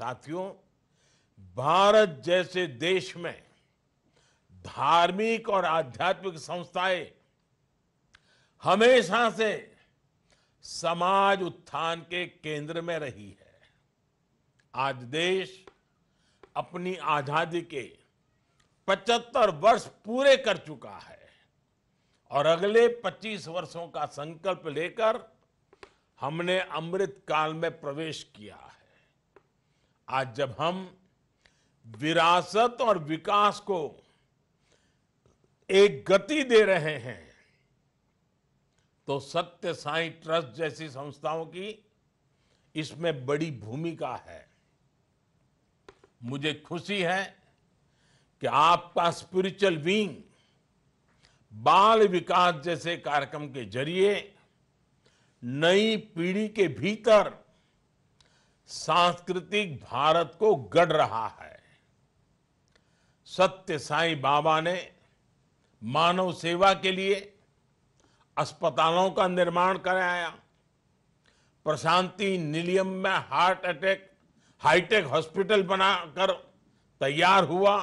साथियों भारत जैसे देश में धार्मिक और आध्यात्मिक संस्थाएं हमेशा से समाज उत्थान के केंद्र में रही है आज देश अपनी आजादी के 75 वर्ष पूरे कर चुका है और अगले 25 वर्षों का संकल्प लेकर हमने अमृत काल में प्रवेश किया है आज जब हम विरासत और विकास को एक गति दे रहे हैं तो सत्य साई ट्रस्ट जैसी संस्थाओं की इसमें बड़ी भूमिका है मुझे खुशी है कि आपका स्पिरिचुअल विंग बाल विकास जैसे कार्यक्रम के जरिए नई पीढ़ी के भीतर सांस्कृतिक भारत को गढ़ रहा है सत्य साई बाबा ने मानव सेवा के लिए अस्पतालों का निर्माण कराया प्रशांति निलियम में हार्ट अटैक हाईटेक हॉस्पिटल बनाकर तैयार हुआ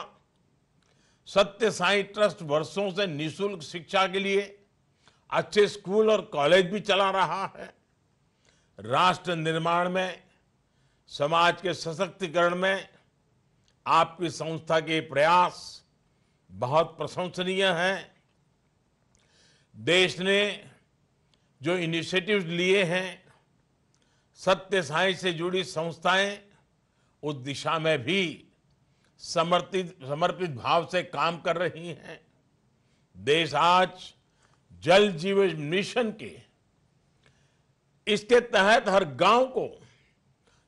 सत्य साई ट्रस्ट वर्षों से निशुल्क शिक्षा के लिए अच्छे स्कूल और कॉलेज भी चला रहा है राष्ट्र निर्माण में समाज के सशक्तिकरण में आपकी संस्था के प्रयास बहुत प्रशंसनीय हैं देश ने जो इनिशिएटिव्स लिए हैं सत्य साई से जुड़ी संस्थाएं उस दिशा में भी समर्पित समर्पित भाव से काम कर रही हैं देश आज जल जीवन मिशन के इसके तहत हर गांव को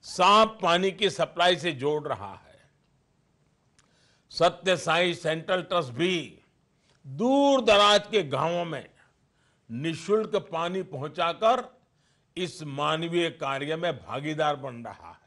साफ पानी की सप्लाई से जोड़ रहा है सत्य साई सेंट्रल ट्रस्ट भी दूर दराज के गांवों में निशुल्क पानी पहुंचाकर इस मानवीय कार्य में भागीदार बन रहा है